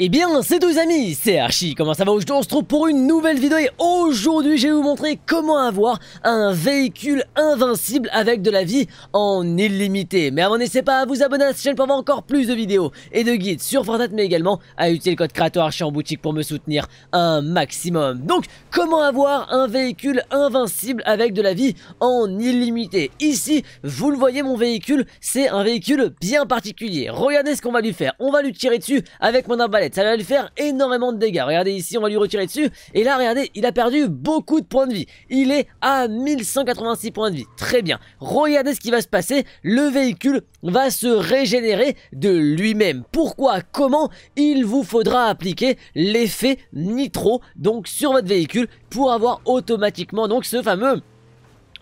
Et eh bien, c'est tous les amis, c'est Archie, comment ça va Aujourd'hui, on se retrouve pour une nouvelle vidéo et aujourd'hui, je vais vous montrer comment avoir un véhicule invincible avec de la vie en illimité. Mais avant, n'hésitez pas à vous abonner à cette chaîne pour avoir encore plus de vidéos et de guides sur Fortnite, mais également à utiliser le code créateur Archie en boutique pour me soutenir un maximum. Donc, comment avoir un véhicule invincible avec de la vie en illimité Ici, vous le voyez, mon véhicule, c'est un véhicule bien particulier. Regardez ce qu'on va lui faire. On va lui tirer dessus avec mon arbalète ça va lui faire énormément de dégâts. Regardez ici, on va lui retirer dessus. Et là, regardez, il a perdu beaucoup de points de vie. Il est à 1186 points de vie. Très bien. Regardez ce qui va se passer. Le véhicule va se régénérer de lui-même. Pourquoi Comment Il vous faudra appliquer l'effet nitro donc sur votre véhicule pour avoir automatiquement donc ce fameux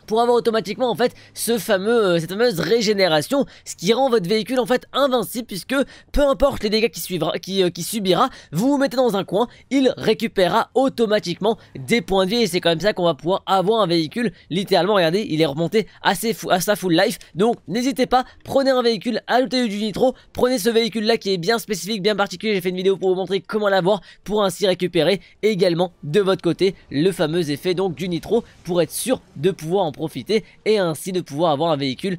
pour avoir automatiquement en fait ce fameux, euh, cette fameuse régénération, ce qui rend votre véhicule en fait invincible puisque peu importe les dégâts qui, suivra, qui, euh, qui subira, vous vous mettez dans un coin, il récupérera automatiquement des points de vie et c'est comme ça qu'on va pouvoir avoir un véhicule littéralement, regardez, il est remonté à, à sa full life, donc n'hésitez pas, prenez un véhicule, à ajoutez du nitro, prenez ce véhicule là qui est bien spécifique, bien particulier, j'ai fait une vidéo pour vous montrer comment l'avoir pour ainsi récupérer également de votre côté le fameux effet donc du nitro pour être sûr de pouvoir en profiter et ainsi de pouvoir avoir un véhicule